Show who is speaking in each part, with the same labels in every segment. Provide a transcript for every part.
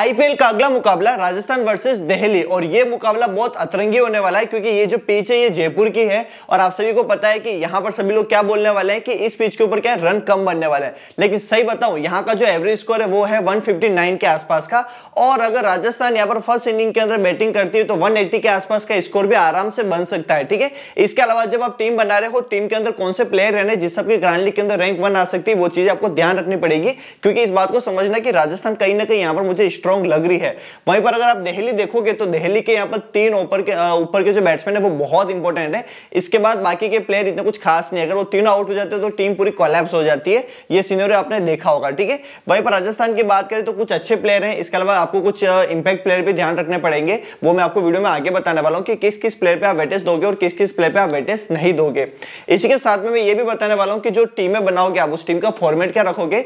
Speaker 1: IPL का अगला मुकाबला राजस्थान वर्सेस दिल्ली और ये मुकाबला बहुत अतरंगी होने वाला है क्योंकि ये जो पिच है ये जयपुर की है और आप सभी को पता है कि यहाँ पर सभी लोग क्या बोलने वाले हैं कि इस पिच के ऊपर क्या रन कम बनने वाला है लेकिन सही बताऊं यहाँ का जो एवरेज स्कोर है वो है वन के आसपास का और अगर राजस्थान यहाँ पर फर्स्ट इनिंग के अंदर बैटिंग करती है तो वन के आसपास का स्कोर भी आराम से बन सकता है ठीक है इसके अलावा जब आप टीम बना रहे हो टीम के अंदर कौन से प्लेयर रहने जिस सबके ग्रांड लीग के अंदर रैंक वन आ सकती है वो चीज आपको ध्यान रखनी पड़ेगी क्योंकि इस बात को समझना कि राजस्थान कहीं ना कहीं यहाँ पर मुझे स्ट्रॉ स्ट्रॉन्ग लग रही है वहीं पर अगर आप दहली देखोगे तो दहली के यहाँ पर तीन ओपर के ऊपर के जो बैट्समैन है वो बहुत इंपॉर्टेंट है इसके बाद बाकी के प्लेयर इतना कुछ खास नहीं अगर वो तीनों आउट हो जाते हैं तो टीम पूरी कॉलेप्स हो जाती है ये सीनियर आपने देखा होगा ठीक है वहीं पर राजस्थान की बात करें तो कुछ अच्छे प्लेयर हैं इसके अलावा आपको कुछ इंपैक्ट प्लेयर भी ध्यान रखने पड़ेंगे वो मैं आपको वीडियो में आगे बताने वाला हूँ कि किस किस प्लेयर पर आप वेटेस्ट दोगे और किस किस प्लेयर पर आप वेटेस्ट नहीं दोगे इसी के साथ में मैं ये भी बताने वाला हूँ कि जो टीमें बनाओगे आप उस टीम का फॉर्मेट क्या रखोगे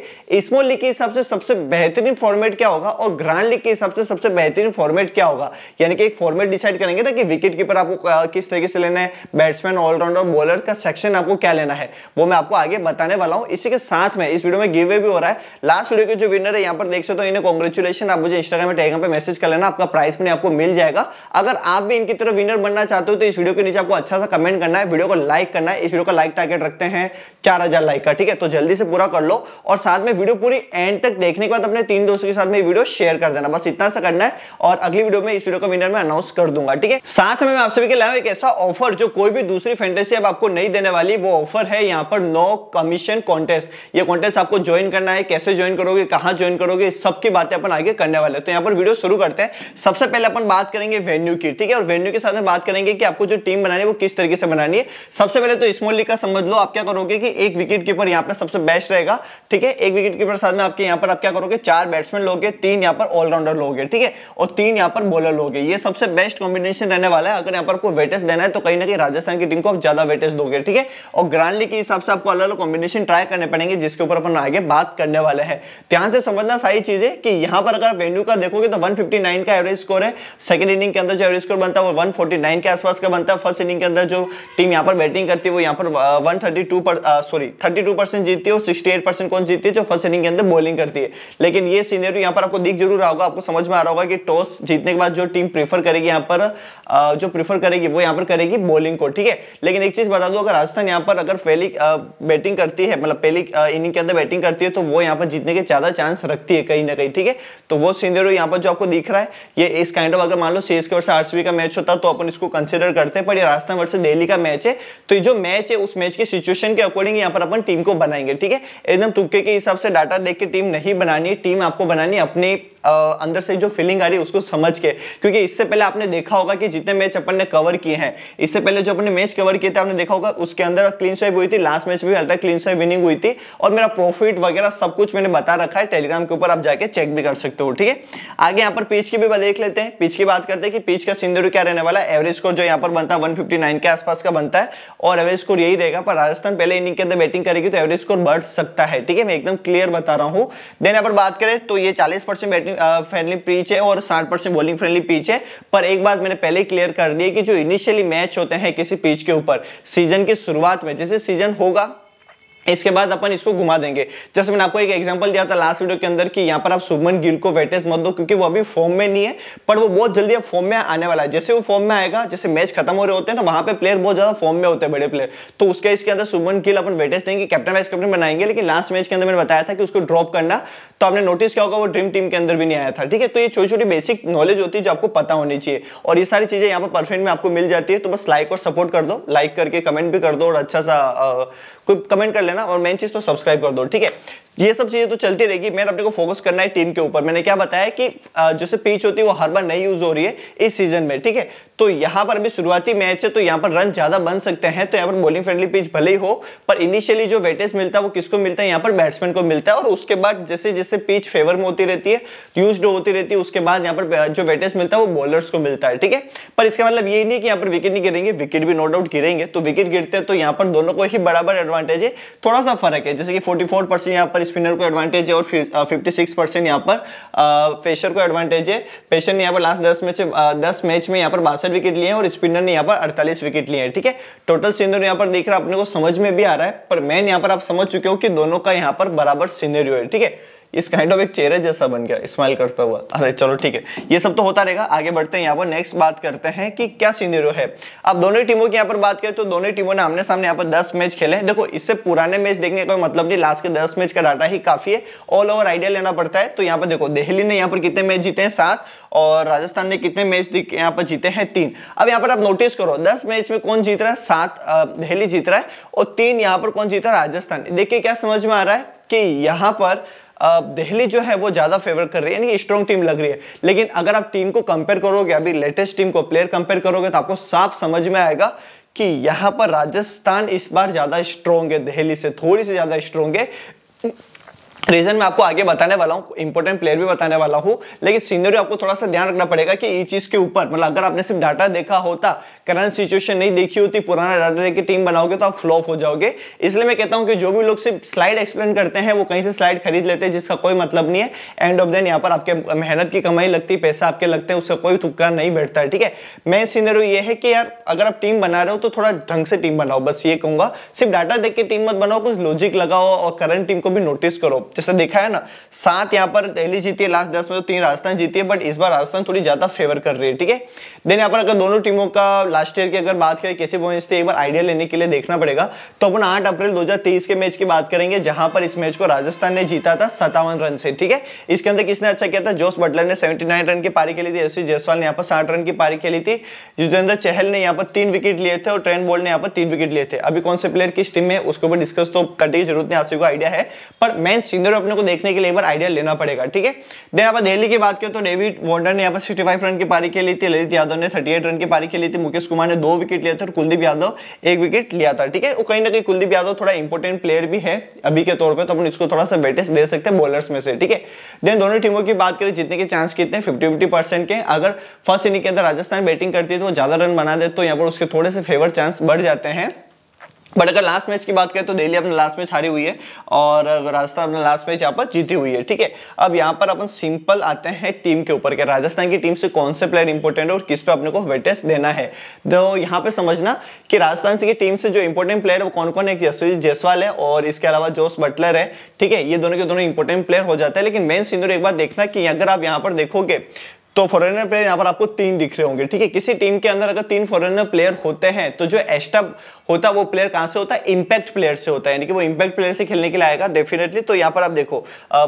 Speaker 1: स्मॉल लीग के हिसाब से सबसे बेहतरीन फॉर्मेट क्या होगा और ब्रांड लीग के हिसाब से सबसे बेहतरीन फॉर्मेट क्या होगा यानी कि एक फॉर्मेट डिसाइड करेंगे ना कि विकेट कीपर आपको किस तरीके से लेना है बैट्समैन ऑलराउंडर और बॉलर का सेक्शन आपको क्या लेना है वो मैं आपको आगे बताने वाला हूँ इसी के साथ में इस वीडियो में गिवे भी हो रहा है लास्ट वीडियो के जो विनर है यहाँ पर देख सकते हो इन्हें कॉन्ग्रेचुलेशन आप मुझे इंस्टाग्राम में टेगा पर मैसेज कर लेना आपका प्राइस मैंने आपको मिल जाएगा अगर आप भी इनकी तरफ विनर बनना चाहते हो तो इस वीडियो के नीचे आपको अच्छा सा कमेंट करना है वीडियो को लाइक करना है इस वीडियो का लाइक टारगेट रखते हैं चार लाइक का ठीक है तो जल्दी से पूरा कर लो और साथ में वीडियो पूरी एंड तक देखने के बाद अपने तीन दोस्तों के साथ में वीडियो शेयर शेयर कर देना बस इतना सा करना है और अगली वीडियो में इस वीडियो को विनर में अनाउंस कर दूंगा ठीक है साथ में आप सभी के लाया एक ऐसा ऑफर जो कोई भी दूसरी फैंटेसी अब आपको नहीं देने वाली वो ऑफर है यहाँ पर नो कमीशन कॉन्टेस्ट ये कॉन्टेस्ट आपको ज्वाइन करना है कैसे ज्वाइन करोगे कहाँ ज्वाइन करोगे सबकी बातें अपन आगे करने वाले तो यहाँ पर वीडियो शुरू करते हैं सबसे पहले अपन बात करेंगे वेन्यू की ठीक है और वेन्यू के साथ में बात करेंगे कि आपको जो टीम बनानी है वो किस तरीके से बनानी है सबसे पहले तो स्मॉल लीग का समझ लो आप क्या करोगे कि एक विकेट कीपर यहाँ पर सबसे बेस्ट रहेगा ठीक है एक विकेट कीपर साथ में आपके यहाँ पर आप क्या करोगे चार बैट्समैन लोगे तीन यहाँ पर पर ऑलराउंडर लोगे ठीक है और तीन यहाँ पर बॉलर लोगे ये सबसे बेस्ट कॉम्बिनेशन रहने वाला है अगर यहाँ पर आपको वेटेज देना है तो कहीं ना कहीं राजस्थान की टीम को आप ज्यादा वेटेज दोगे ठीक है और ग्रांड लीग के हिसाब से आपको अलग अलग कॉम्बिनेशन ट्राई करने पड़ेंगे जिसके ऊपर अपन आगे बात करने वाले हैं ध्यान से समझना सारी चीज है कि यहाँ पर अगर वेन्यू का देखोगे तो 159 का एवरेज स्कोर है सेकंड इनिंग के अंदर जो एवरेज स्कोर बनता है वो 149 के आसपास का बनता है फर्स्ट इनिंग के अंदर जो टीम यहाँ पर बैटिंग करती है वो यहाँ पर वन थर्टी सॉरी थर्टी जीतती है और सिक्सटी कौन जीतती है जो फर्स्ट इनिंग के अंदर बॉलिंग करती है लेकिन ये सीनियर यहाँ पर आपको दिख जरूर जरूर रहा होगा आपको समझ में आ रहा होगा कि टॉस जीतने के बाद जो टीम प्रीफर करेगी यहाँ पर जो प्रीफर करेगी वो यहाँ पर करेगी बॉलिंग को ठीक है लेकिन एक चीज बता दू अगर राजस्थान यहाँ पर अगर पहली बैटिंग करती है मतलब पहली इनिंग के अंदर बैटिंग करती है तो वो यहाँ पर जीतने के ज्यादा चांस रखती है कहीं ना कहीं ठीक है तो वो सीनियर यहाँ पर जो आपको दिख रहा है ये इस काइंड ऑफ अगर मान लो सीएस के वर्ष आरसीबी का मैच होता तो अपन इसको कंसिडर करते हैं पर यह राजस्थान वर्ष दिल्ली का मैच है तो जो मैच है उस मैच की सिचुएशन के अकॉर्डिंग यहाँ पर अपन टीम को बनाएंगे ठीक है एकदम तुक्के के हिसाब से डाटा देख के टीम नहीं बनानी टीम आपको बनानी अपने अंदर से जो फीलिंग आ रही है उसको समझ के क्योंकि इससे पहले आपने देखा होगा कि जितने मैच अपन ने कवर किए हैं इससे पहले जो अपने मैच कवर किए थे आपने देखा होगा उसके अंदर क्लीन स्वाइप हुई थी लास्ट मैच भी अल्ट्रा क्लीन स्वाइप विनिंग हुई थी और मेरा प्रॉफिट वगैरह सब कुछ मैंने बता रखा है टेलीग्राम के ऊपर आप जाके चेक भी कर सकते हो ठीक है आगे यहाँ पर पिच की भी देख लेते हैं पिच की बात करते हैं कि पिच का सिंदूर क्या रहने वाला है एवरेज स्कोर जो यहाँ पर बनता है वन के आसपास का बनता है और एवरेज स्कोर यही रहेगा पर राजस्थान पहले इनिंग के अंदर बैटिंग करेगी तो एवरेज स्कोर बढ़ सकता है ठीक है मैं एकदम क्लियर बता रहा हूँ देन यहाँ पर बात करें तो ये चालीस बैटिंग फ्रेंडली पिच है और साठ परसेंट बॉलिंग फ्रेंडली पिच है पर एक बात मैंने पहले क्लियर कर दी है कि जो इनिशियली मैच होते हैं किसी पिच के ऊपर सीजन की शुरुआत में जैसे सीजन होगा इसके बाद अपन इसको घुमा देंगे जैसे मैंने आपको एक एग्जांपल दिया था लास्ट वीडियो के अंदर कि यहाँ पर आप शुभमन गिल को वेटेज मत दो क्योंकि वो अभी फॉर्म में नहीं है पर वो बहुत जल्दी अब फॉर्म में आने वाला है जैसे वो फॉर्म में आएगा जैसे मैच खत्म हो रहे होते हैं ना वहां पे प्लेयर बहुत ज्यादा फॉर्म में होते हैं बड़े प्लेयर तो उसके इसके अंदर शुभमन गिल अपन वेटेज देंगे कैप्टन वाइस कैप्टन बनाएंगे लेकिन लास्ट मैच के अंदर मैंने बताया था कि उसको ड्रॉप करना तो आपने नोटिस किया होगा वो ड्रीम टीम के अंदर भी नहीं आया था ठीक है तो ये छोटी छोटी बेसिक नॉलेज होती है जो आपको पता होनी चाहिए और ये सारी चीजें यहाँ पर परफेक्ट में आपको मिल जाती है तो बस लाइक और सपोर्ट कर दो लाइक करके कमेंट भी कर दो और अच्छा सा कोई कमेंट कर लेना और मेन चीज तो सब्सक्राइब कर दो ठीक है ये सब चीजें तो चलती रहेगी मैं अपने को फोकस करना है टीम के ऊपर मैंने क्या बताया कि जैसे पीच होती है वो हर बार नहीं यूज हो रही है इस सीजन में ठीक है तो यहां पर अभी शुरुआती मैच है तो यहां पर रन ज्यादा बन सकते हैं तो यहां पर बॉलिंग फ्रेंडली पिच भले ही हो पर इनिशियली जो वेटेज मिलता है वो किसको मिलता है यहां पर बैट्समैन को मिलता है और उसके बाद जैसे जैसे पिच फेवर में होती रहती है यूज होती रहती है उसके बाद यहां पर जो वेटेज मिलता है वो बॉलर्स को मिलता है ठीक है पर इसका मतलब ये नहीं कि यहां पर विकेट नहीं गिरेंगे विकेट भी नो डाउट गिरेंगे तो विकेट गिरते हैं तो यहां पर दोनों को ही बराबर एडवांटेज है थोड़ा सा फर्क है जैसे कि फोर्टी परसेंट यहाँ पर स्पिनर को एडवांटेज है और फिफ्टी परसेंट यहाँ पर फेशर को एडवांटेज है पेशर ने यहाँ पर लास्ट दस मैच दस मैच में यहाँ पर बासठ विकेट लिए हैं और स्पिनर ने यहाँ पर अड़तालीस विकेट लिए हैं ठीक है टोटल सिंधु यहाँ पर देख रहा है अपने को समझ में भी आ रहा है पर मैन यहाँ पर आप समझ चुके हो कि दोनों का यहाँ पर बराबर सीनरियो है ठीक है इस काइंड ऑफ एक चेहरे जैसा बन गया स्माइल करता हुआ अरे चलो ठीक है ये सब तो होता रहेगा आगे बढ़ते हैं यहाँ पर नेक्स्ट बात करते हैं कि क्या सीनियर है अब दोनों टीमों की यहाँ पर बात करें तो दोनों टीमों ने आमने सामने यहाँ पर दस मैच खेले हैं देखो इससे पुराने मैच देखने का मतलब नहीं लास्ट के दस मैच का डाटा ही काफी है ऑल ओवर आइडिया लेना पड़ता है तो यहाँ पर देखो दिल्ली ने यहाँ पर कितने मैच जीते हैं सात और राजस्थान ने कितने मैच यहाँ पर जीते हैं तीन अब यहाँ पर आप नोटिस करो दस मैच में कौन जीत रहा है सात दिल्ली जीत रहा है और तीन यहाँ पर कौन जीत रहा है राजस्थान देखिए क्या समझ में आ रहा है कि यहाँ पर दिल्ली जो है वो ज़्यादा फेवर कर रही है यानी स्ट्रॉन्ग टीम लग रही है लेकिन अगर आप टीम को कंपेयर करोगे अभी लेटेस्ट टीम को प्लेयर कंपेयर करोगे तो आपको साफ समझ में आएगा कि यहाँ पर राजस्थान इस बार ज़्यादा स्ट्रॉन्ग है दिल्ली से थोड़ी सी ज़्यादा स्ट्रॉन्ग है रीजन मैं आपको आगे बताने वाला हूँ इंपॉर्टेंट प्लेयर भी बताने वाला हूँ लेकिन सीनरी आपको थोड़ा सा ध्यान रखना पड़ेगा कि इस चीज के ऊपर मतलब अगर आपने सिर्फ डाटा देखा होता करंट सिचुएशन नहीं देखी होती पुराना डाटा लेके टीम बनाओगे तो आप फ्लॉप हो जाओगे इसलिए मैं कहता हूँ कि जो भी लोग सिर्फ स्लाइड एक्सप्लेन करते हैं वो कहीं से स्लाइड खरीद लेते हैं जिसका कोई मतलब नहीं है एंड ऑफ देन यहाँ पर आपके मेहनत की कमाई लगती पैसा आपके लगते हैं उसका कोई थुक्का नहीं बैठता है ठीक है मैं सीनरी ये है कि यार अगर आप टीम बना रहे हो तो थोड़ा ढंग से टीम बनाओ बस ये कहूँगा सिर्फ डाटा देख के टीम मत बनाओ कुछ लॉजिक लगाओ और करंट टीम को भी नोटिस करो जैसे देखा है ना सात यहाँ पर पहली जीती है लास्ट दस में तो तीन राजस्थान जीती है बट इस बार राजस्थान थोड़ी ज्यादा फेवर कर रही है ठीक है देन यहाँ पर अगर दोनों टीमों का लास्ट ईयर की अगर बात करें कैसे पॉइंट्स थे एक बार आइडिया लेने के लिए देखना पड़ेगा तो अपन आठ अप्रैल दो के मैच की बात करेंगे जहां पर इस मैच को राजस्थान ने जीता था सत्तावन रन से ठीक है इसके अंदर किसने अच्छा किया था जोश बटलर ने सेवेंटी रन की पारी खेली थी एसवी जयसवाल ने यहाँ पर साठ रन की पारी खेली थी युजवेंद्र चहल ने यहाँ पर तीन विकेट लिए थे और ट्रेन बोल्ड ने यहाँ पर तीन विकेट लिए थे अभी कौन से प्लेयर किस टीम में उसके ऊपर डिस्कस तो करने की जरूरत नहीं आप को आइडिया है पर मेन इधर अपने को देखने के लिए एक बार आइडिया लेना पड़ेगा ठीक है देन आप दिल्ली की बात करें तो डेविड वार्नर ने यहाँ पर सिक्सटी रन की पारी खेली थी ललित यादव ने थर्टी रन की पारी खेली थी मुकेश कुमार ने दो विकेट लिया था और कुलदीप यादव एक विकेट लिया था ठीक है कहीं ना कहीं कुलदीप यादव थोड़ा इंपॉर्टेंट प्लेयर भी है अभी के तौर पर तो अपन इसको थोड़ा सा वेटेज दे सकते हैं बॉलर्स में से ठीक है देन दोनों टीमों की बात करें जीतने के चांस कितने फिफ्टी फिफ्टी परसेंट के अगर फर्स्ट इनिंग के अंदर राजस्थान बैटिंग करती है तो ज्यादा रन बना दे तो यहाँ पर उसके थोड़े से फेवर चांस बढ़ जाते हैं बट अगर लास्ट मैच की बात करें तो दिल्ली अपने लास्ट मैच हारी हुई है और राजस्थान अपने लास्ट मैच यहाँ पर जीती हुई है ठीक है अब यहाँ पर अपन सिंपल आते हैं टीम के ऊपर के राजस्थान की टीम से कौन से प्लेयर इंपॉर्टेंट है और किस पे अपने को वेटेस्ट देना है तो यहाँ पे समझना कि राजस्थान की टीम से जो इंपॉर्टेंट प्लेयर है वो कौन कौन है जसवीत जयसवाल है और इसके अलावा जोश बटलर है ठीक है ये दोनों के दोनों इंपॉर्टेंट प्लेयर हो जाता है लेकिन मेन सिंदूर एक बार देखना कि अगर आप यहाँ पर देखोगे तो फॉरेनर प्लेयर यहाँ पर आपको तीन दिख रहे होंगे ठीक है किसी टीम के अंदर अगर तीन फॉरेनर प्लेयर होते हैं तो जो एक्स्ट्रा होता है वो प्लेयर कहाँ से होता है इंपैक्ट प्लेयर से होता है यानी कि वो इंपैक्ट प्लेयर से खेलने के लिए आएगा डेफिनेटली तो यहाँ पर आप देखो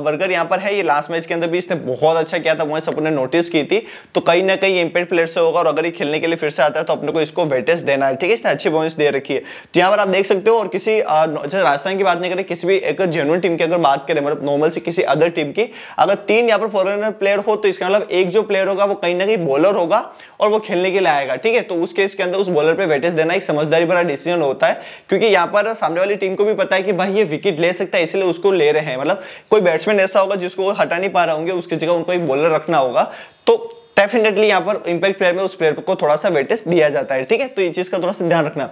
Speaker 1: बर्गर यहाँ पर है ये लास्ट मैच के अंदर भी इसने बहुत अच्छा किया था वो सबने नोटिस की थी तो कहीं ना कहीं इंपैक्ट प्लेयर से होगा और अगर ये खेलने के लिए फिर से आता है तो अपने को इसको वेटेज देना है ठीक है इसने अच्छी बाउंस दे रखी है तो यहाँ पर आप देख सकते हो और किसी राजस्थान की बात नहीं करें किसी भी एक जेनुअन टीम की अगर बात करें मतलब नॉर्मल से किसी अदर टीम की अगर तीन यहाँ पर फॉरनर प्लेयर हो तो इसका मतलब एक जो प्लेयर होगा वो कहीं ना कहीं बॉलर होगा और वो खेलने के लिए आएगा ठीक है तो उस केस के अंदर उस बॉलर पे वेटेज देना एक समझदारी भरा डिसीजन होता है क्योंकि यहाँ पर सामने वाली टीम को भी पता है कि भाई ये विकेट ले सकता है इसलिए उसको ले रहे हैं मतलब कोई बैट्समैन ऐसा होगा जिसको हटा नहीं पा रहा होंगे उसकी जगह उनको एक बॉलर रखना होगा तो डेफिनेटली यहाँ पर इंपैक्ट प्लेयर में उस प्लेयर को थोड़ा सा वेटेज दिया जाता है ठीक है तो ये चीज का थोड़ा सा ध्यान रखना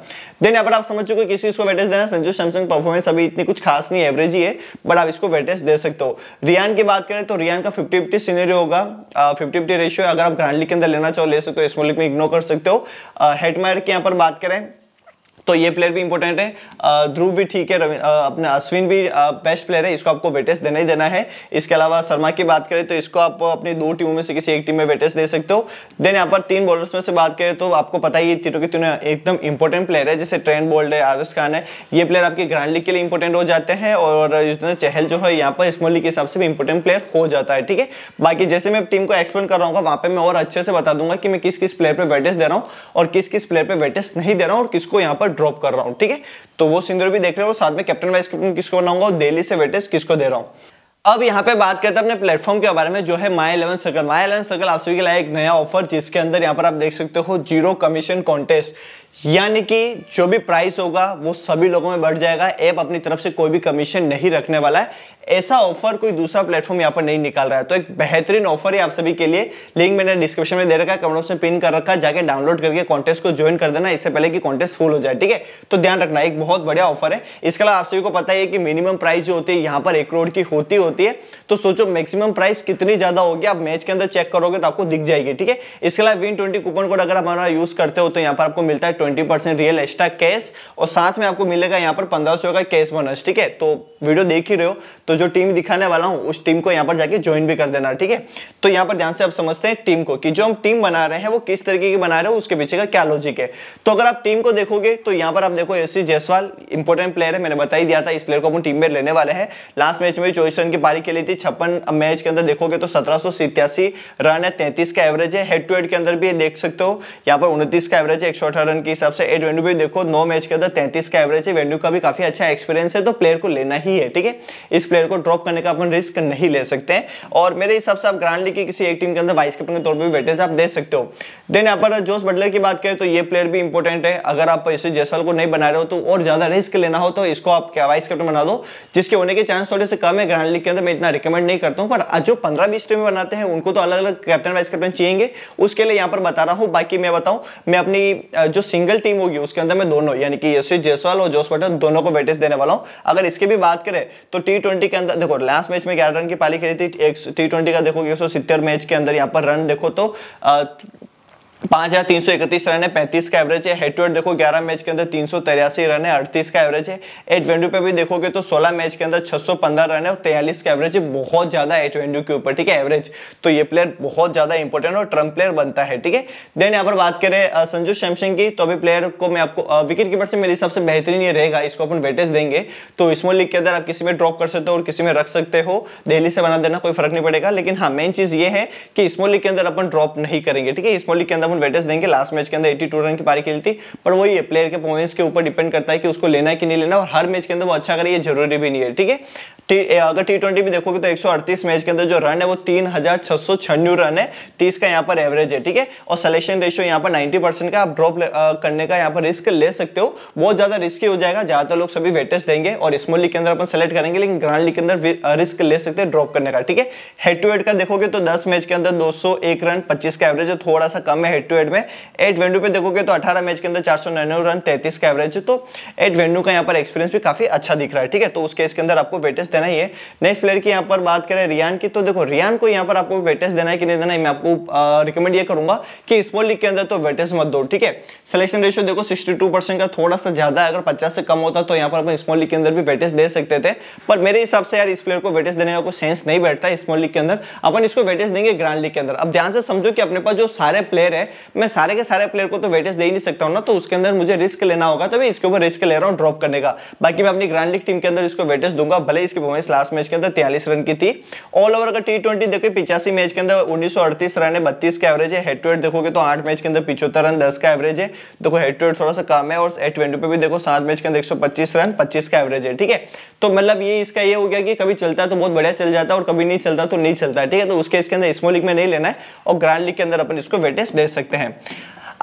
Speaker 1: देन यहाँ पर आप समझ चुके किसी इसको वेटेज देना संजू सैमसंग परफॉर्मेंस अभी इतनी कुछ खास नहीं एवरेज ही है बट आप इसको वेटेज दे सकते हो रियान की बात करें तो रियान का फिफ्टी फिफ्टी सीनरी होगा फिफ्टी फिफ्टी रेशियो अगर आप ग्रांड लीग के अंदर लेना चाहो ले सकते हो स्मॉल लीग में इग्नोर कर सकते हो हेडमायर की यहाँ पर बात करें तो ये प्लेयर भी इंपॉर्टेंट है ध्रुव भी ठीक है अपना अश्विन भी बेस्ट प्लेयर है इसको आपको वेटेज देना ही देना है इसके अलावा शर्मा की बात करें तो इसको आप अपनी दो टीमों में से किसी एक टीम में वेटेज दे सकते हो देन यहाँ पर तीन बॉलर्स में से बात करें तो आपको पता ही तीनों के तीनों एकदम इंपॉर्टेंट प्लेयर है जैसे ट्रेंड बोल्ड है आवेश खान है ये प्लेयर आपकी ग्रांड लीग के लिए इंपॉर्टेंट हो जाते हैं और जितना चहल जो है यहाँ पर स्मॉल लीग के हिसाब से भी इंपॉर्टेंट प्लेयर हो जाता है ठीक है बाकी जैसे मैं टीम को एक्सप्लेन कर रहा हूँ वहाँ पर मैं और अच्छे से बता दूंगा कि मैं किस किस प्लेयर पर वेटेज दे रहा हूँ और किस किस प्लेयर पर वेटेज नहीं दे रहा हूँ और किसको यहाँ पर ड्रॉप कर रहा हूँ ठीक है तो वो सिंदूर भी देख रहे हो साथ में कैप्टन वाइस कैप्टन किसको बनाऊंगा दिल्ली से वेटेज किसको दे रहा हूँ अब यहाँ पे बात करते हैं अपने प्लेटफॉर्म के बारे में जो है My Eleven Circle My Eleven Circle आप सभी के लिए एक नया ऑफर जिसके अंदर यहाँ पर आप देख सकते हो जीरो कमीशन कॉन्टेस्ट यानी कि जो भी प्राइस होगा वो सभी लोगों में बढ़ जाएगा ऐप अपनी तरफ से कोई भी कमीशन नहीं रखने वाला है ऐसा ऑफर कोई दूसरा प्लेटफॉर्म यहाँ पर नहीं निकाल रहा है तो एक बेहतरीन ऑफर है आप सभी के लिए लिंक मैंने डिस्क्रिप्शन में दे रखा है कमेंट्स में पिन कर रखा है जाके डाउनलोड करके कॉन्टेस्ट को ज्वाइन कर देना इससे पहले कि कॉन्टेस्ट फुल हो जाए ठीक है तो ध्यान रखना एक बहुत बढ़िया ऑफर है इसके अलावा आप सभी को पता है कि मिनिमम प्राइस जो होती है यहाँ पर एक करोड़ की होती होती है तो सोचो मैक्सिमम प्राइस कितनी ज्यादा होगी आप मैच के अंदर चेक करोगे तो आपको दिख जाएगी ठीक है इसके अलावा विन ट्वेंटी कूपन कोड अगर हमारा यूज करते हो तो यहाँ पर आपको मिलता है twenty percent real extra cash और साथ में आपको मिलेगा यहाँ पर पंद्रह सौ का कैश बोनस ठीक है तो वीडियो देख ही रहे हो तो जो टीम दिखाने वाला हूँ उस टीम को यहाँ पर जाके ज्वाइन भी कर देना ठीक है तो यहाँ पर ध्यान से आप समझते हैं टीम को कि जो हम टीम बना रहे हैं वो किस तरीके की बना रहे हो उसके पीछे का क्या लॉजिक है तो अगर आप टीम को देखोगे तो यहाँ पर आप देखो एस जयसवाल इंपॉर्टेंट प्लेयर है मैंने बता ही दिया था इस प्लेयर को अपन टीम में लेने वाले हैं लास्ट मैच में चौबीस रन की पारी खेली थी छप्पन मैच के अंदर देखोगे तो सत्रह रन है तैंतीस का एवरेज है हेड टू हेड के अंदर भी देख सकते हो यहाँ पर उनतीस का एवरेज है एक रन की हिसाब से एड वेंडू भी देखो नौ मैच के अंदर तैंतीस का एवरेज है वेंडू का भी काफी अच्छा एक्सपीरियंस है तो प्लेयर को लेना ही है ठीक है इस प्लेयर को ड्रॉप करने का अपन रिस्क नहीं ले सकते और मेरे हिसाब से आप ग्रांड लीग की किसी एक टीम के अंदर वाइस कैप्टन के तौर पर भी वेटेज आप दे सकते हो देन यहाँ पर जोस बटलर की बात करें तो ये प्लेयर भी इंपॉर्टेंट है अगर आप इसे जैसल को नहीं बना रहे हो तो और ज्यादा रिस्क लेना हो तो इसको आप क्या वाइस कैप्टन बना दो जिसके होने के चांस थोड़े से कम है ग्रांड लीग के अंदर मैं इतना रिकमेंड नहीं करता हूँ पर जो पंद्रह बीस टीम बनाते हैं उनको तो अलग अलग कैप्टन वाइस कैप्टन चाहिए उसके लिए यहाँ पर बता रहा हूँ बाकी मैं बताऊँ मैं अपनी जो सिंग सिंगल टीम होगी उसके अंदर मैं दोनों यानी कि यशस्वी जयसवाल और जोश पटेल दोनों को वेटेज देने वाला हूँ अगर इसकी भी बात करें तो टी ट्वेंटी के अंदर देखो लास्ट मैच में ग्यारह रन की पाली खेली थी टी ट्वेंटी का देखो एक मैच के अंदर यहाँ पर रन देखो तो पांच हजार तीन सौ इकतीस रन है पैंतीस का एवरेज है हेड टू हेड देखो ग्यारह मैच के अंदर तीन सौ तिरासी रन है अड़तीस का एवरेज है एट वेंडू पे भी देखोगे तो सोलह मैच के अंदर छह सौ पंद्रह रन है और तैयलीस का एवरेज है बहुत ज्यादा एट वेंडू के ऊपर ठीक है एवरेज तो ये प्लेयर बहुत ज्यादा इंपॉर्टेंट और ट्रम्प प्लेयर बनता है ठीक है देन यहाँ पर बात करें संजू सैमसंग की तो अभी प्लेयर को मैं आपको विकेट कीपर से मेरे हिसाब से बेहतरीन ये रहेगा इसको अपन वेटेज देंगे तो स्मॉल लीग के अंदर आप किसी में ड्रॉप कर सकते हो और किसी में रख सकते हो दिल्ली से बना देना कोई फर्क नहीं पड़ेगा लेकिन हाँ मेन चीज ये है कि स्मॉल लीग के अंदर अपन ड्रॉप नहीं करेंगे ठीक है स्मॉल लीग के अंदर अंदर अपन वेटेज देंगे लास्ट मैच के अंदर एट्टी रन की पारी खेलती पर वही है प्लेयर के परफॉर्मेंस के ऊपर डिपेंड करता है कि उसको लेना है कि नहीं लेना और हर मैच के अंदर वो अच्छा करिए जरूरी भी नहीं है ठीक है अगर टी ट्वेंटी भी देखोगे तो एक मैच के अंदर जो रन है वो तीन रन है तीस का यहाँ पर एवरेज है ठीक है और सलेक्शन रेशियो यहाँ पर नाइन्टी का आप ड्रॉप करने का यहाँ पर रिस्क ले सकते हो बहुत ज्यादा रिस्की हो जाएगा ज्यादातर लोग सभी वेटेज देंगे और स्मॉल लीग के अंदर अपन सेलेक्ट करेंगे लेकिन ग्रांड लीग के अंदर रिस्क ले सकते हैं ड्रॉप करने का ठीक है हेड टू हेड का देखोगे तो 10 मैच के अंदर 201 रन 25 का एवरेज है थोड़ा सा कम है हेड टू हेड में एट वेन्यू पे देखोगे तो अठारह मैच के अंदर चार सौ रन तैतीस का एवरेज है तो एट वेन्यू का यहाँ पर एक्सपीरियंस भी काफी अच्छा दिख रहा है ठीक है तो उस केस के अंदर आपको वेटेज देना ही है नेक्स्ट प्लेयर की यहाँ पर बात करें रियान की तो देखो रियान को यहाँ पर आपको वेटेज देना है कि नहीं देना मैं आपको रिकमेंड ये करूंगा कि स्मॉल लीग के अंदर तो वेटेज मत दो ठीक है सिलेक्शन रेशियो देखो सिक्सटी का थोड़ा सा ज्यादा अगर पचास से कम होता तो यहाँ पर अपन स्मॉल लीग के अंदर भी वेटेज दे सकते थे पर मेरे हिसाब से यार इस प्लेयर को वेटेज देने का कोई सेंस नहीं बैठता स्मॉल लीग के अंदर अपन इसको वेटेज देंगे ग्रांड लीग के अंदर अब ध्यान से समझो कि अपने पास जो सारे प्लेयर है है मैं सारे के सारे प्लेयर को तो वेटेज दे ही नहीं सकता हूँ ना तो उसके अंदर मुझे रिस्क लेना होगा तो मैं इसके ऊपर रिस्क ले रहा हूँ ड्रॉप करने का बाकी मैं अपनी ग्रांड लीग टीम के अंदर इसको वेटेज दूंगा भले इसकी परफॉर्मेंस लास्ट मैच के अंदर तैयलीस रन की थी ऑल ओवर अगर टी ट्वेंटी देखिए पिचासी मैच के अंदर उन्नीस रन है बत्तीस का एवरेज हैड टू हेड देखोगे तो आठ मैच के अंदर पिछहत्तर रन दस का एवरेज है देखो हेड टू हेड थोड़ा सा कम है और एट ट्वेंटी पर भी देखो सात मैच के अंदर एक रन पच्चीस का एवरेज है ठीक है तो मतलब ये इसका ये हो गया कि कभी चलता है तो बहुत बढ़िया चल जाता है और कभी नहीं चलता तो नहीं चलता है ठीक है तो उसके इसके अंदर स्मॉल लीग में नहीं लेना है और ग्रांड लीग के अंदर अपन इसको वेटेज दे सकते हैं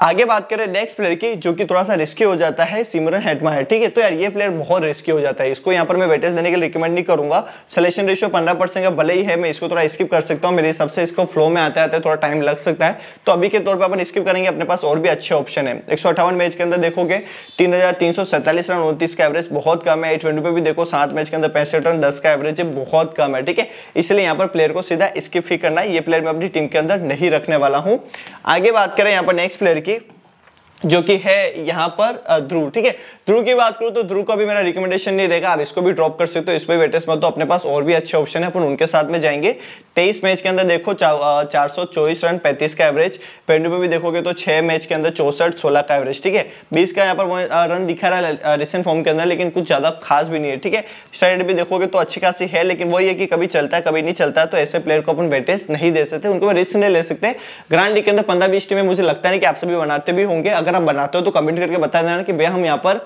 Speaker 1: आगे बात करें नेक्स्ट प्लेयर की जो कि थोड़ा सा रिस्की हो जाता है सिमरन हेटमायर ठीक है तो यार ये प्लेयर बहुत रिस्की हो जाता है इसको यहाँ पर मैं वेटेज देने के लिए रिकमेंड नहीं करूंगा सिलेक्शन रेशियो 15 परसेंट का भले ही है मैं इसको थोड़ा स्किप कर सकता हूँ मेरे हिसाब से इसको फ्लो में आते आते थोड़ा टाइम लग सकता है तो अभी के तौर पर अपन स्किप करेंगे अपने पास और भी अच्छे ऑप्शन है एक मैच के अंदर देखोगे तीन रन उन्तीस का एवरेज बहुत कम है एट पे भी देखो सात मैच के अंदर पैंसठ रन दस का एवरेज बहुत कम है ठीक है इसलिए यहाँ पर प्लेयर को सीधा स्किप ही करना है ये प्लेयर मैं अपनी टीम के अंदर नहीं रखने वाला हूँ आगे बात करें यहाँ पर नेक्स्ट प्लेयर की जो कि है यहाँ पर ध्रुव ठीक है ध्रुव की बात करूँ तो ध्रुव का भी मेरा रिकमेंडेशन नहीं रहेगा आप इसको भी ड्रॉप कर सकते हो इस पर वेटेस्ट मतलब तो अपने पास और भी अच्छे ऑप्शन है अपन उनके साथ में जाएंगे तेईस मैच के अंदर देखो चार सौ चौबीस रन पैंतीस का एवरेज पेंडू पे भी देखोगे तो छह मैच के अंदर चौसठ सोलह का एवरेज ठीक है बीस का यहाँ पर रन दिखा रहा है रिसेंट फॉर्म के अंदर लेकिन कुछ ज़्यादा खास भी नहीं है ठीक है स्टैंडर्ड भी देखोगे तो अच्छी खासी है लेकिन वही है कि कभी चलता है कभी नहीं चलता तो ऐसे प्लेयर को अपन वेटेस्ट नहीं दे सकते उनको रिस्क नहीं ले सकते ग्रांड लीग के अंदर पंद्रह बीस टीमें मुझे लगता है कि आप सभी बनाते भी होंगे अगर अगर आप बनाते हो तो कमेंट करके बता देना कि भैया हम यहाँ पर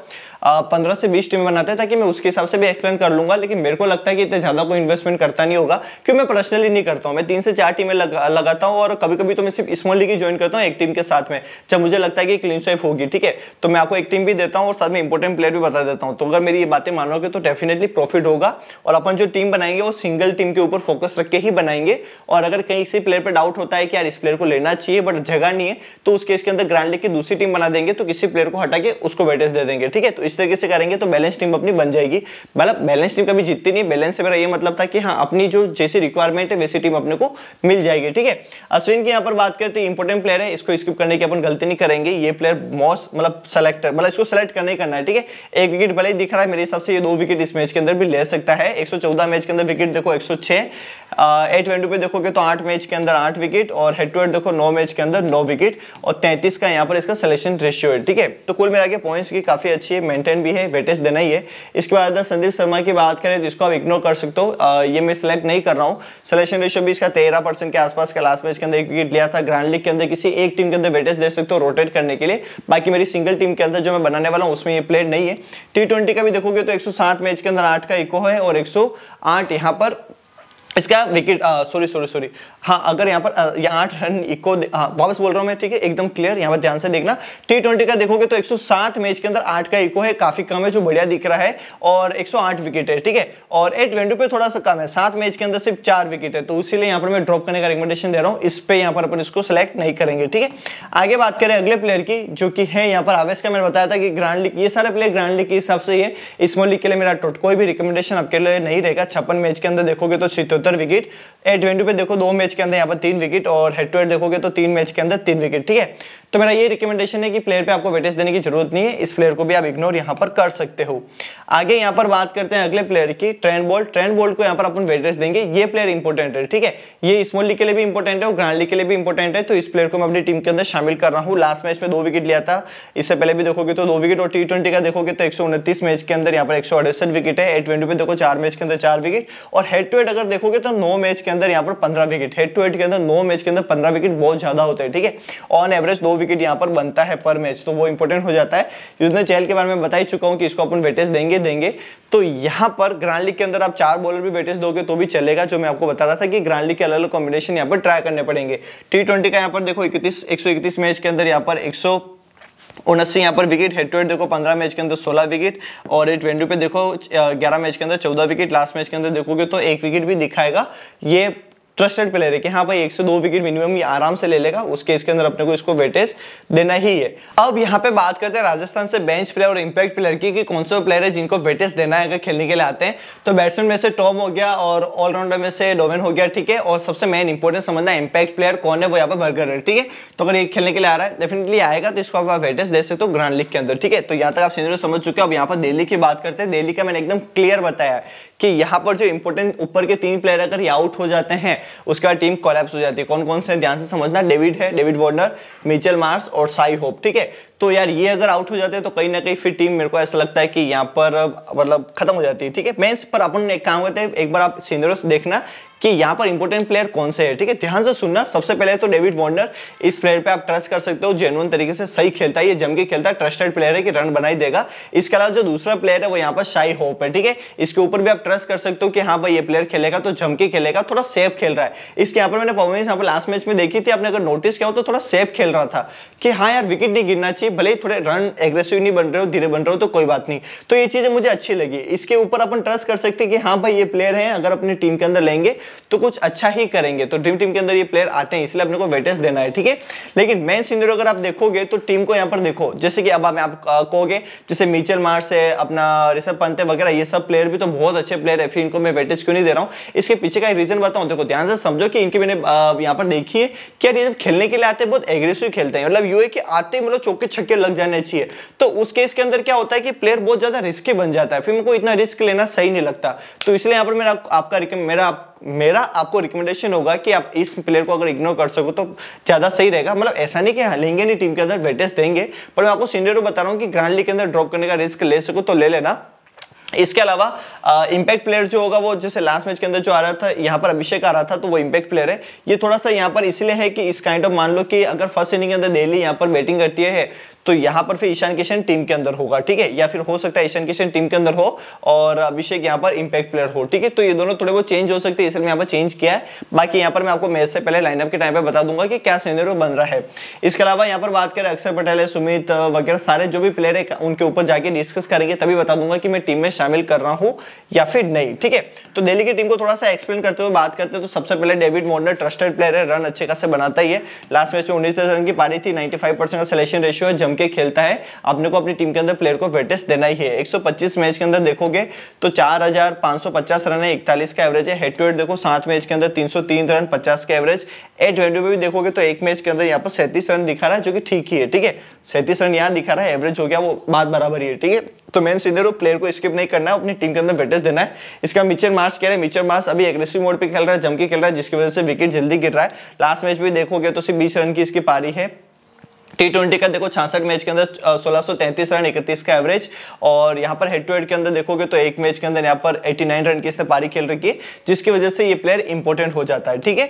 Speaker 1: पंद्रह से बीस टीम बनाते हैं ताकि मैं उसके हिसाब से भी एक्सप्लेन कर लूंगा लेकिन मेरे को लगता है कि इतना ज़्यादा कोई इन्वेस्टमेंट करता नहीं होगा क्योंकि मैं पर्सनली नहीं करता हूँ मैं तीन से चार टीमें लगाता हूँ और कभी कभी तो मैं सिर्फ स्मॉल लीग ही ज्वाइन करता हूँ एक टीम के साथ में जब मुझे लगता है कि क्लीन स्वाइप होगी ठीक है तो मैं आपको एक टीम भी देता हूँ और साथ में इंपॉर्टेंट प्लेयर भी बता देता हूँ तो अगर मेरी ये बातें मानोगे तो डेफिनेटली प्रॉफिट होगा और अपन जो टीम बनाएंगे वो सिंगल टीम के ऊपर फोकस रख के ही बनाएंगे और अगर कहीं किसी प्लेयर पर डाउट होता है कि यार इस प्लेयर को लेना चाहिए बट जगह नहीं है तो उस केस के अंदर ग्रांड लीग की दूसरी टीम बना देंगे तो किसी प्लेयर को हटा के उसको वेटेज दे देंगे ठीक है तो इस तरीके से करेंगे तो बैलेंस टीम अपनी बन जाएगी मतलब बैलेंस टीम कभी जीतती नहीं बैलेंस से मेरा ये मतलब था कि हाँ अपनी जो जैसी रिक्वायरमेंट है वैसी टीम अपने को मिल जाएगी ठीक है अश्विन की यहाँ पर बात करते हैं इंपॉर्टेंट प्लेयर है इसको स्किप करने की अपन गलती नहीं करेंगे ये प्लेयर मोस्ट मतलब सेलेक्टर मतलब इसको सेलेक्ट करना ही करना है ठीक है एक विकेट भले ही दिख रहा है मेरे हिसाब से ये दो विकेट इस मैच के अंदर भी ले सकता है एक मैच के अंदर विकेट देखो एक एट वेंडू पे देखोगे तो आठ मैच के अंदर आठ विकेट और हेड टू हेड देखो नौ मैच के अंदर नौ विकेट और तैंतीस का यहाँ पर इसका सिलेक्शन रेशियो है ठीक है तो कुल मिला के पॉइंट्स की काफी अच्छी है मेंटेन भी है वेटेज देना ही है इसके बाद संदीप शर्मा की बात करें तो इसको आप इग्नोर कर सकते हो ये मैं सिलेक्ट नहीं कर रहा हूँ सिलेक्शन रेशियो भी इसका तेरह परसेंट के आसपास का लास्ट मैच के अंदर एक विकेट लिया था ग्रांड लीग के अंदर किसी एक टीम के अंदर वेटेज दे सकते हो रोटेट करने के लिए बाकी मेरी सिंगल टीम के अंदर जो मैं बनाने वाला हूँ उसमें ये प्लेयर नहीं है टी का भी देखोगे तो एक मैच के अंदर आठ का इको है और एक सौ यहाँ पर इसका विकेट सॉरी सॉरी सॉरी हाँ अगर यहाँ पर आठ रन इको हाँ, वापस बोल रहा हूँ मैं ठीक है एकदम क्लियर यहाँ पर ध्यान से देखना टी ट्वेंटी का देखोगे तो 107 मैच के अंदर आठ का इको है काफी कम है जो बढ़िया दिख रहा है और 108 विकेट है ठीक है और ए ट्वेंटी पे थोड़ा सा कम है सात मैच के अंदर सिर्फ चार विकेट है तो इसीलिए यहाँ पर मैं ड्रॉप करने का रिकमेंडेशन दे रहा हूँ इस पर यहाँ पर अपन इसको सेलेक्ट नहीं करेंगे ठीक है आगे बात करें अगले प्लेयर की जो कि है यहाँ पर आवेश का मैंने बताया था कि ग्रांड लीग ये सारे प्लेयर ग्रांड लीग के हिसाब से ही है लीग के लिए मेरा कोई भी रिकमेंडेशन आपके लिए नहीं रहेगा छप्पन मैच के अंदर देखोगे तो छिहत्तर सत्तर विकेट ए ट्वेंटी पे देखो दो मैच के अंदर यहाँ पर तीन विकेट और हेड टू हेड देखोगे तो तीन मैच के अंदर तीन विकेट ठीक है तो मेरा ये रिकमेंडेशन है कि प्लेयर पे आपको वेटेज देने की जरूरत नहीं है इस प्लेयर को भी आप इग्नोर यहाँ पर कर सकते हो आगे यहाँ पर बात करते हैं अगले प्लेयर की ट्रेंड बोल्ट ट्रेंड बोल्ट को यहाँ पर अपन वेटेज देंगे ये प्लेयर इंपॉर्टेंट है ठीक है ये स्मॉल लीग के लिए भी इंपॉर्टेंट है और ग्रांड लीग के लिए भी इंपॉर्टेंट है तो इस प्लेयर को मैं अपनी टीम के अंदर शामिल कर रहा हूँ लास्ट मैच में दो विकेट लिया था इससे पहले भी देखोगे तो दो विकेट और टी ट्वेंटी का देखोगे तो एक मैच के अंदर यहाँ पर एक विकेट है एट पे देखो चार मैच के अंदर चार विकेट और हेड टू हेड अगर देखोगे तो नौ मैच के अंदर यहाँ पर पंद्रह विकेट हेड टू हेड के अंदर नौ मैच के अंदर पंद्रह विकेट बहुत ज्यादा होते हैं ठीक है ऑन एवरेज दो विकेट यहाँ पर बनता है पर मैच तो वो इंपॉर्टेंट हो जाता है युद्ध चहल के बारे में बता ही चुका हूँ कि इसको अपन वेटेज देंगे देंगे तो यहाँ पर ग्रांड लीग के अंदर आप चार बॉलर भी वेटेज दोगे तो भी चलेगा जो मैं आपको बता रहा था कि ग्रांड लीग के अलग अलग कॉम्बिनेशन यहाँ पर ट्राई करने पड़ेंगे टी का यहाँ पर देखो इकतीस एक मैच के अंदर यहाँ पर एक उनस्सी यहाँ पर विकेट हेड टू हेड देखो पंद्रह मैच के अंदर सोलह विकेट और ये ट्वेंटी पे देखो ग्यारह मैच के अंदर चौदह विकेट लास्ट मैच के अंदर देखोगे तो एक विकेट भी दिखाएगा ये ट्रस्टेड प्लेयर है कि हाँ भाई एक से दो विकेट मिनिमम ये आराम से ले लेगा उस केस के अंदर अपने को इसको वेटेज देना ही है अब यहाँ पे बात करते हैं राजस्थान से बेंच प्लेयर और इम्पैक्ट प्लेयर की कि कौन से प्लेयर है जिनको वेटेज देना है अगर खेलने के लिए आते हैं तो बैट्समैन में से टॉम हो गया और ऑलराउंडर में से डोवेन हो गया ठीक है और सबसे मेन इंपॉर्टेंट समझना इम्पैक्ट प्लेयर कौन है वो यहाँ पर बर्गर है ठीक है तो अगर एक खेलने के लिए आ रहा है डेफिनेटली आएगा तो इसको आप वेटेज दे सकते हो ग्रांड लीग के अंदर ठीक है तो यहाँ तक आप समझ चुके हो अब यहाँ पर दिल्ली की बात करते हैं दिल्ली का मैंने एकदम क्लियर बताया कि यहाँ पर जो इंपॉर्टेंट ऊपर के तीन प्लेयर अगर ये आउट हो जाते हैं उसका टीम कोलेप्स हो जाती है कौन कौन से ध्यान से समझना डेविड है डेविड वॉर्नर मिचेल मार्स और साई होप ठीक है तो यार ये अगर आउट हो जाते हैं तो कहीं ना कहीं फिर टीम मेरे को ऐसा लगता है कि यहाँ पर मतलब खत्म हो जाती है ठीक है मेंस पर अपन एक काम करते हैं एक बार आप सीनरोस देखना कि यहाँ पर इंपॉर्टेंट प्लेयर कौन से है ठीक है ध्यान से सुनना सबसे पहले तो डेविड वॉर्नर इस प्लेयर पे आप ट्रस्ट कर सकते हो जेनुअन तरीके से सही खेलता है ये जम के खेलता है ट्रस्टेड प्लेयर है कि रन बनाई देगा इसके अलावा जो दूसरा प्लेयर है वो यहाँ पर शाई होप है ठीक है इसके ऊपर भी आप ट्रस्ट कर सकते हो कि हाँ भाई ये प्लेयर खेलेगा तो जम के खेलेगा थोड़ा सेफ खेल रहा है इसके यहाँ पर मैंने परफॉर्मेंस यहाँ पर लास्ट मैच में देखी थी आपने अगर नोटिस किया हो तो थोड़ा सेफ खेल रहा था कि हाँ यार विकेट नहीं गिरना चाहिए भले ही थोड़े रन एग्रेसिव नहीं बन रहे हो धीरे बन रहे हो तो कोई बात नहीं तो ये चीजें मुझे अच्छी लगी इसके ऊपर अपन ट्रस्ट कर सकते हैं कि हाँ भाई ये प्लेयर है अगर अपनी टीम के अंदर लेंगे तो कुछ अच्छा ही करेंगे तो ड्रीम टीम के अंदर ये प्लेयर आते हैं इसलिए अपने को वेटेज देना है ठीक है लेकिन मेन सीनियर अगर आप देखोगे तो टीम को यहाँ पर देखो जैसे कि अब हमें आप कहोगे जैसे मिचल मार्स है अपना ऋषभ पंत है वगैरह ये सब प्लेयर भी तो बहुत अच्छे प्लेयर है फिर इनको मैं वेटेज क्यों नहीं दे रहा हूँ इसके पीछे का रीजन बताऊँ देखो ध्यान से समझो कि इनकी मैंने यहाँ पर देखी है क्या ये जब खेलने के लिए आते हैं बहुत एग्रेसिव खेलते हैं मतलब यू है कि आते मतलब चौके छक्के लग जाने चाहिए तो उस केस के अंदर क्या होता है कि प्लेयर बहुत ज्यादा रिस्की बन जाता है फिर मेरे को इतना रिस्क लेना सही नहीं लगता तो इसलिए यहाँ पर मेरा आपका मेरा मेरा आपको रिकमेंडेशन होगा कि आप इस प्लेयर को अगर इग्नोर कर सको तो ज़्यादा सही रहेगा मतलब ऐसा नहीं कि हाँ, लेंगे नहीं टीम के अंदर वेटेस्ट देंगे पर मैं आपको सीनियर को बता रहा हूँ कि ग्रांड लीग के अंदर ड्रॉप करने का रिस्क ले सको तो ले लेना इसके अलावा इम्पैक्ट प्लेयर जो होगा वो जैसे लास्ट मैच के अंदर जो आ रहा था यहाँ पर अभिषेक आ रहा था तो वो इम्पैक्ट प्लेयर है ये थोड़ा सा यहाँ पर इसलिए है कि इस काइंड ऑफ मान लो कि अगर फर्स्ट इनिंग के अंदर दिल्ली यहाँ पर बैटिंग करती है तो यहाँ पर फिर ईशान किशन टीम के अंदर होगा ठीक है या फिर हो सकता है ईशान किशन टीम के अंदर हो और अभिषेक यहाँ पर इम्पैक्ट प्लेयर हो ठीक है तो ये दोनों थोड़े बहुत चेंज हो सकते हैं इसलिए यहाँ पर चेंज किया है बाकी यहाँ पर मैं आपको मैच से पहले लाइनअप के टाइम पर बता दूंगा कि क्या सीनियर बन रहा है इसके अलावा यहाँ पर बात करें अक्षर पटेल सुमित वगैरह सारे जो भी प्लेयर है उनके ऊपर जाके डिस्कस करेंगे तभी बता दूंगा कि मैं टीम में शामिल कर रहा हूं या फिर नहीं ठीक है तो दिल्ली की टीम को थोड़ा सा एक्सप्लेन करते हुए बात करते हैं तो सबसे पहले डेविड मोर्नर ट्रस्टेड प्लेयर है रन अच्छे खासे बनाता ही है लास्ट मैच में उन्नीस रन की पारी थी नाइन्टी का सिलेक्शन रेशियो है जम के खेलता है अपने को अपनी टीम के अंदर प्लेयर को वेटेज देना ही है एक मैच के अंदर देखोगे तो चार रन है इकतालीस का एवरेज है हेड टू हेड देखो सात मैच के अंदर तीन रन पचास का एवरेज एट ट्वेंटी में भी देखोगे तो एक मैच के अंदर यहाँ पर सैंतीस रन दिखा रहा है जो कि ठीक ही है ठीक है सैंतीस रन यहाँ दिखा रहा है एवरेज हो गया वो बात बराबर ही है ठीक है तो मेन सीधे प्लेयर को स्किप नहीं करना है अपनी टीम के अंदर वेटेज देना है इसका मिचर मार्स कह रहे हैं मिचर मार्स अभी एग्रेसिव मोड पर खेल रहा है जमकी खेल रहा है जिसकी वजह से विकेट जल्दी गिर रहा है लास्ट मैच भी देखोगे तो सिर्फ बीस रन की इसकी पारी है टी ट्वेंटी का देखो छियासठ मैच के अंदर सोलह सौ तैंतीस रन इकतीस का एवरेज और यहाँ पर हेड टू हेड के अंदर देखोगे तो एक मैच के अंदर यहाँ पर 89 रन की इसने पारी खेल रखी है जिसकी वजह से ये प्लेयर इंपॉर्टेंट हो जाता है ठीक है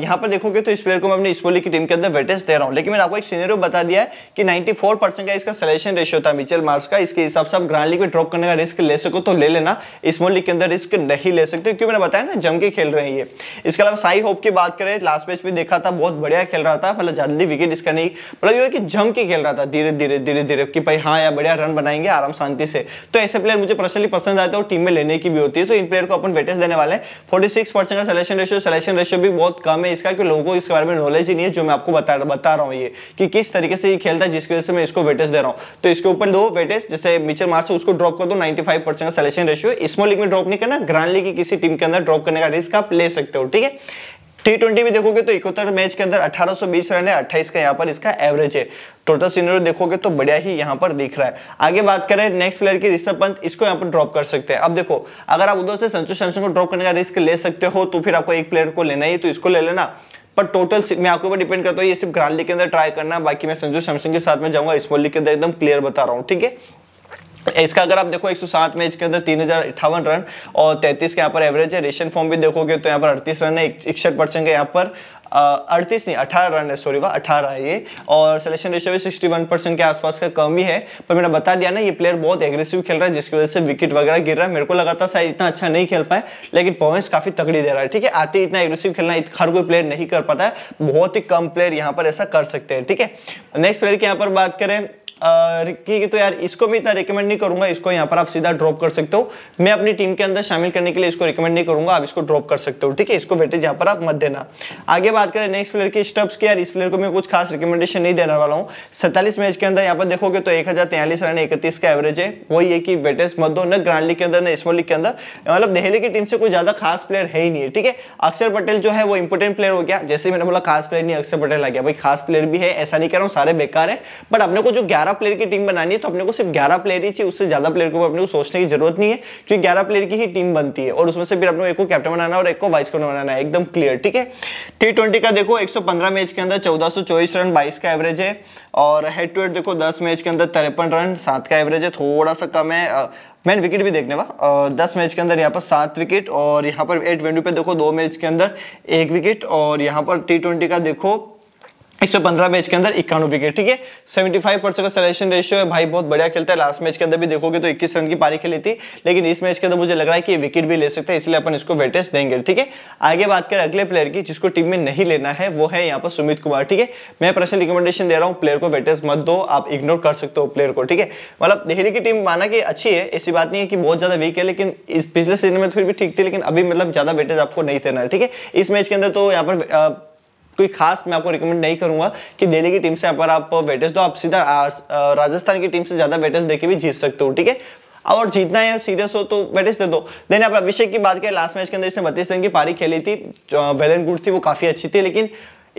Speaker 1: यहाँ पर देखोगे तो इस प्लेयर को मैं अपनी स्पोली की टीम के अंदर वेटेज दे रहा हूँ लेकिन मैंने आपको एक सीनियर बता दिया है कि नाइन्टी का इसका सलेक्शन रेशियो था मिचल मार्क्स का इसके हिसाब से आप ग्रांड लीग में ड्रॉप करने का रिस्क ले सको तो ले लेना स्मॉल लीग के अंदर रिस्क नहीं ले सकते क्योंकि मैंने बताया ना जम के खेल रहे हैं ये इसके अलावा साई होप की बात करें लास्ट मैच में देखा था बहुत बढ़िया खेल रहा था मतलब जल्दी विकेट इसका नहीं मतलब मतलब ये कि जम के खेल रहा था धीरे धीरे धीरे धीरे कि भाई हाँ यार बढ़िया रन बनाएंगे आराम शांति से तो ऐसे प्लेयर मुझे पर्सनली पसंद आते हैं और टीम में लेने की भी होती है तो इन प्लेयर को अपन वेटेज देने वाले फोर्टी सिक्स परसेंट का सिलेक्शन रेशियो सिलेक्शन रेशियो भी बहुत कम है इसका कि लोगों को इसके बारे में नॉलेज ही नहीं है जो मैं आपको बता बता रहा हूँ ये कि किस तरीके से ये खेलता है जिसकी वजह से मैं इसको वेटेज दे रहा हूँ तो इसके ऊपर दो वेटेज जैसे मिचर मार्च उसको ड्रॉप कर दो नाइन्टी का सिलेक्शन रेशियो स्मॉल लीग में ड्रॉप नहीं करना ग्रांड लीग की किसी टीम के अंदर ड्रॉप करने का रिस्क आप ले सकते हो ठीक है टी ट्वेंटी भी देखोगे तो इकहत्तर मैच के अंदर 1820 रन है 28 का यहाँ पर इसका एवरेज है टोटल सीनियर देखोगे तो बढ़िया ही यहाँ पर दिख रहा है आगे बात करें नेक्स्ट प्लेयर की ऋषभ पंत इसको यहाँ पर ड्रॉप कर सकते हैं अब देखो अगर आप उधर से संजू सैमसंग को ड्रॉप करने का रिस्क ले सकते हो तो फिर आपको एक प्लेयर को लेना ही तो इसको ले लेना पर टोटल मैं आपके ऊपर डिपेंड करता हूँ ये सिर्फ ग्रांड लीग के अंदर ट्राई करना बाकी मैं संजू सैमसंग के साथ में जाऊंगा स्मॉल लीग के अंदर एकदम क्लियर बता रहा हूँ ठीक है इसका अगर आप देखो 107 मैच के अंदर तीन रन और 33 के यहाँ पर एवरेज है रेशन फॉर्म भी देखोगे तो यहाँ पर 38 रन है इकसठ परसेंट का यहाँ पर अड़तीस नहीं अठारह रन है सॉरी वह अठारह है ये और सिलेक्शन रेशियो भी सिक्सटी वन परसेंट के आसपास का कम ही है पर मैंने बता दिया ना ये प्लेयर बहुत एग्रेसिव खेल रहा है जिसकी वजह से विकेट वगैरह गिर रहा है मेरे को लगा था शायद इतना अच्छा नहीं खेल पाए लेकिन पॉइंट्स काफी तगड़ी दे रहा है ठीक है आते इतना एग्रेसिव खेलना हर कोई प्लेयर नहीं कर पाता है बहुत ही कम प्लेयर यहाँ पर ऐसा कर सकते हैं ठीक है नेक्स्ट प्लेयर की यहाँ पर बात करें कि तो यार इसको भी इतना रिकमेंड नहीं करूंगा इसको यहाँ पर आप सीधा ड्रॉप कर सकते हो मैं अपनी टीम के अंदर शामिल करने के लिए इसको रिकमेंड नहीं करूंगा आप इसको ड्रॉप कर सकते हो ठीक है इसको वेटेज यहाँ पर आप मत देना आगे बात करें नेक्स्ट प्लेयर की स्टप्स की यार इस प्लेयर को मैं कुछ खास रिकमेंडेशन नहीं देने वाला हूँ सैतालीस मैच के अंदर यहाँ पर देखोगे तो एक रन इकतीस का एवरेज है वही है कि वेटेज मत दो न ग्रांड लीग के अंदर न स्मॉल लीग के अंदर मतलब दिल्ली की टीम से कोई ज्यादा खास प्लेयर है ही नहीं है ठीक है अक्षर पटेल जो है वो इंपोर्टेंट प्लेयर हो गया जैसे मैंने बोला खास प्लेयर नहीं अक्षर पटेल आ गया भाई खास प्लेयर भी है ऐसा नहीं कह रहा हूँ सारे बेकार है बट अपने को जो ग्यारह ग्यारह प्लेयर की टीम बनानी है तो अपने को सिर्फ ग्यारह प्लेयर ही चाहिए उससे ज्यादा प्लेयर को अपने को सोचने की जरूरत नहीं है क्योंकि ग्यारह प्लेयर की ही टीम बनती है और उसमें से फिर अपने एक को कैप्टन बनाना और एक को वाइस कैप्टन बनाना है एकदम क्लियर ठीक है टी का देखो एक मैच के अंदर चौदह रन बाईस का एवरेज है और हेड टू हेड देखो दस मैच के अंदर तिरपन रन सात का एवरेज है थोड़ा सा कम है मैन विकेट भी देखने का दस मैच के अंदर यहाँ पर सात विकेट और यहाँ पर एट वेंडू पे देखो दो मैच के अंदर एक विकेट और यहाँ पर टी ट्वेंटी का देखो सौ पंद्रह मैच के अंदर इक्यानवे विकेट ठीक है सेवेंटी फाइव परसेंट का सेलेक्शन रेशियो है भाई बहुत बढ़िया खेलता है लास्ट मैच के अंदर भी देखोगे तो इक्कीस रन की पारी खेली थी लेकिन इस मैच के अंदर मुझे लग रहा है कि विकेट भी ले सकते हैं इसलिए अपन इसको वेटेज देंगे ठीक है आगे बात करें अगले प्लेयर की जिसको टीम में नहीं लेना है वो है यहाँ पर सुमित कुमार ठीक है मैं पर्सनल रिकमेंडेशन दे रहा हूँ प्लेयर को वेटेज मत दो आप इग्नोर कर सकते हो प्लेयर को ठीक है मतलब दिल्ली की टीम माना कि अच्छी है ऐसी बात नहीं है कि बहुत ज्यादा वीक है लेकिन इस पिछले सीजन में थोड़ी भी ठीक थी लेकिन अभी मतलब ज्यादा वेटेज आपको नहीं देना है ठीक है इस मैच के अंदर तो यहाँ पर कोई खास मैं आपको रिकमेंड नहीं करूंगा कि दिल्ली की टीम से अगर आप वेटेज दो तो आप सीधा राजस्थान की टीम से ज्यादा वेटेज देके भी जीत सकते हो ठीक है और जीतना है सीरियस हो तो बैटिस दे दो देन आप अभिषेक की बात करें लास्ट मैच के अंदर इसने बत्तीस रन की पारी खेली थी वेल एंड गुड थी वो काफ़ी अच्छी थी लेकिन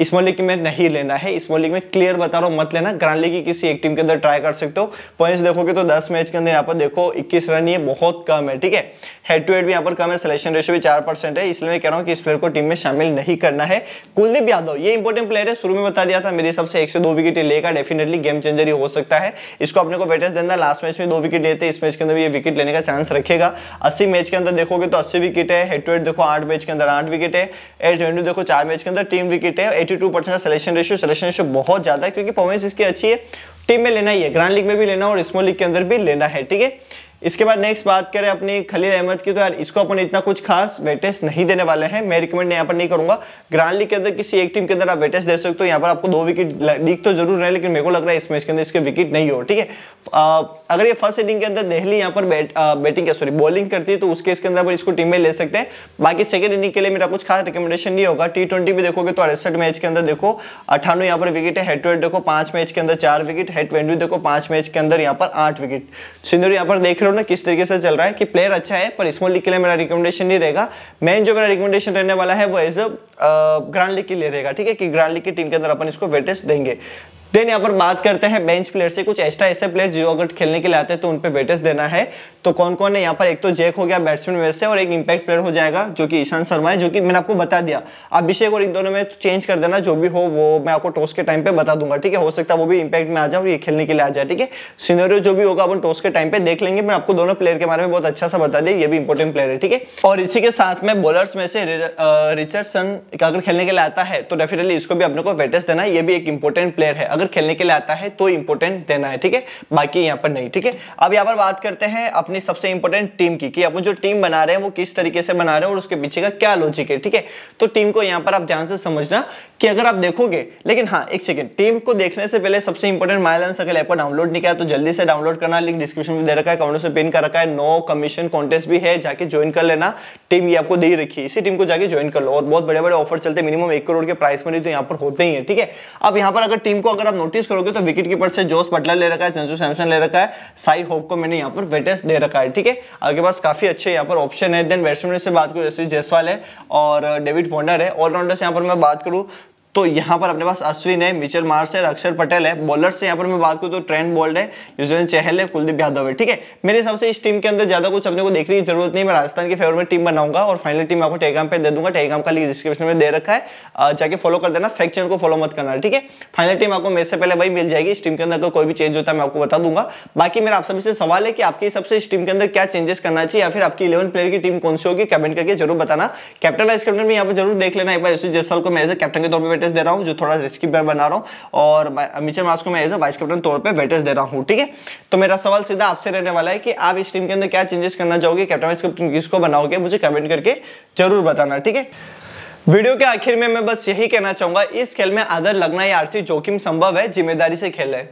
Speaker 1: स्मॉल लीग में नहीं लेना है स्मॉल लीग में क्लियर बता रहा हूँ मत लेना ग्रांड लीग की किसी एक टीम के अंदर ट्राई कर सकते हो पॉइंट्स देखोगे तो 10 मैच के अंदर यहाँ पर देखो 21 रन ये बहुत कम है ठीक है हेड टू हेड भी यहाँ पर कम है सिलेक्शन रेशो भी 4 परसेंट है इसलिए मैं कह रहा हूँ कि इस प्लेयर को टीम में शामिल नहीं करना है कुलदीप यादव ये इंपॉर्टेंट प्लेयर है शुरू में बता दिया था मेरे हिसाब से एक से दो विकेट लेगा डेफिनेटली गेम चेंजर ही हो सकता है इसको अपने को वेटेस्ट देना लास्ट मैच में दो विकेट लेते इस मैच के अंदर भी ये विकेट लेने का चांस रखेगा अस्सी मैच के अंदर देखोगे तो अस्सी विकेट है हेड टू हेड देखो आठ मैच के अंदर आठ विकेट है एट देखो चार मैच के अंदर तीन विकेट है eighty two percent selection ratio selection ratio बहुत ज़्यादा है क्योंकि परफॉर्मेंस इसकी अच्छी है टीम में लेना ही है ग्रांड लीग में भी लेना और स्मॉल लीग के अंदर भी लेना है ठीक है इसके बाद नेक्स्ट बात करें अपनी खलील अहमद की तो यार इसको अपन इतना कुछ खास वेटेज नहीं देने वाले हैं मैं रिकमेंड यहाँ पर नहीं करूंगा ग्रांड लीग के अंदर किसी एक टीम के अंदर आप वेटेज दे सकते हो यहाँ पर आपको दो विकेट दिख तो जरूर रहे लेकिन मेरे को लग रहा है इस मैच के अंदर इसके विकेट नहीं हो ठीक है अगर ये फर्स्ट इनिंग के अंदर दहली यहाँ पर बैट, बैटिंग सॉरी बॉलिंग करती है तो उसके इसके अंदर इसको टीम में ले सकते हैं बाकी सेकंड इनिंग के लिए मेरा कुछ खास रिकमेंडेशन नहीं होगा टी ट्वेंटी भी देखोगे तो अड़सठ मैच के अंदर देखो अठानवे यहाँ पर विकेट है टू हेड देखो पांच मैच के अंदर चार विकेट है ट्वेंटी देखो पांच मैच के अंदर यहाँ पर आठ विकेट सिंधु यहाँ पर देख रहे हो में किस तरीके से चल रहा है कि प्लेयर अच्छा है पर स्मॉल लीग के लिए मेरा रिकमेंडेशन नहीं रहेगा मेन जो मेरा रिकमेंडेशन रहने वाला है वो एज अ ग्रांड लीग के लिए रहेगा ठीक है कि ग्रांड लीग की टीम के अंदर अपन इसको वेटेज देंगे देन यहाँ पर बात करते हैं बेंच प्लेयर से कुछ एक्स्ट्रा ऐसे प्लेयर जो अगर खेलने के लिए आते हैं तो उन पर वेटेज देना है तो कौन कौन है यहाँ पर एक तो जैक हो गया बैट्समैन वैसे से और एक इंपैक्ट प्लेयर हो जाएगा जो कि ईशान शर्मा है जो कि मैंने आपको बता दिया अभिषेक और इन दोनों में चेंज तो कर देना जो भी हो वो मैं आपको टॉस के टाइम पे बता दूंगा ठीक है हो सकता है वो भी इंपैक्ट में आ जाए और ये खेलने के लिए आ जाए ठीक है सीनोरियो जो भी होगा अपन टॉस के टाइम पे देख लेंगे मैं आपको दोनों प्लेयर के बारे में बहुत अच्छा सा बता दिया ये भी इंपॉर्टेंट प्लेयर है ठीक है और इसी के साथ में बॉलर्स में से रिचर्डसन अगर खेलने के लिए आता है तो डेफिनेटली इसको भी अपने को वेटेज देना ये भी एक इंपॉर्टेंट प्लेयर है अगर अगर खेलने के लिए आता है तो इंपोर्टेंट देना है ठीक है बाकी यहाँ पर नहीं ठीक है अब यहाँ पर बात करते हैं अपनी सबसे इंपोर्टेंट टीम की कि अपन जो टीम बना रहे हैं वो किस तरीके से बना रहे हैं और उसके पीछे का क्या लॉजिक है ठीक है तो टीम को यहाँ पर आप ध्यान से समझना कि अगर आप देखोगे लेकिन हाँ एक सेकेंड टीम को देखने से पहले सबसे इंपॉर्टेंट माइलन सकल ऐप को डाउनलोड नहीं किया तो जल्दी से डाउनलोड करना लिंक डिस्क्रिप्शन में दे रखा है कमेंट से पिन कर रखा है नो कमीशन कॉन्टेस्ट भी है जाके ज्वाइन कर लेना टीम ये आपको दे रखी है इसी टीम को जाके ज्वाइन कर लो और बहुत बड़े बड़े ऑफर चलते मिनिमम एक करोड़ के प्राइस में नहीं तो यहाँ पर होते ही है ठीक है अब यहाँ पर अगर टीम को अगर आप नोटिस करोगे तो विकेट कीपर से जोस बटलर ले रखा है चंजू सैमसन ले रखा है साई होप को मैंने यहाँ पर वेटेस दे रखा है ठीक है आपके पास काफी अच्छे यहाँ पर ऑप्शन है देन बैट्समैन से बात करूँ जैसे जयसवाल है और डेविड uh, वॉर्नर है ऑलराउंडर से यहाँ पर मैं बात करूँ तो यहाँ पर अपने पास अश्विन है मिचर मार्स है अक्षर पटेल है बॉलर से यहाँ पर मैं बात करूँ तो ट्रेंड बोल्ड है युजवेंद्र चहल है कुलदीप यादव है ठीक है मेरे हिसाब से इस टीम के अंदर ज्यादा कुछ अपने को देखने की जरूरत नहीं मैं राजस्थान की फेवर में टीम बनाऊंगा और फाइनल टीम आपको टेगाम पर दे दूंगा टेगाम का लिंक डिस्क्रिप्शन में दे रखा है जाके फॉलो कर देना फैक्चर चैनल को फॉलो मत करना ठीक है फाइनल टीम आपको मेरे से पहले वही मिल जाएगी इस टीम के अंदर अगर कोई भी चेंज होता है मैं आपको बता दूंगा बाकी मेरा आप सभी से सवाल है कि आपके हिसाब से इस टीम के अंदर क्या चेंजेस करना चाहिए या फिर आपकी इलेवन प्लेयर की टीम कौन सी होगी कमेंट करके जरूर बताना कैप्टन वाइस कैप्टन भी यहाँ पर जरूर देख लेना एक बार जैसल को मैं कैप्टन के तौर पर वेटेज दे रहा हूँ जो थोड़ा रिस्की प्लेयर बना रहा हूँ और मिचर मार्स को मैं एज अ वाइस कैप्टन तौर पर वेटेज दे रहा हूँ ठीक है तो मेरा सवाल सीधा आपसे रहने वाला है कि आप इस टीम के अंदर क्या चेंजेस करना चाहोगे कैप्टन वाइस कैप्टन किसको बनाओगे मुझे कमेंट करके जरूर बताना ठीक है वीडियो के आखिर में मैं बस यही कहना चाहूंगा इस खेल में आदर लगना या आरसी जोखिम संभव है जिम्मेदारी से खेल है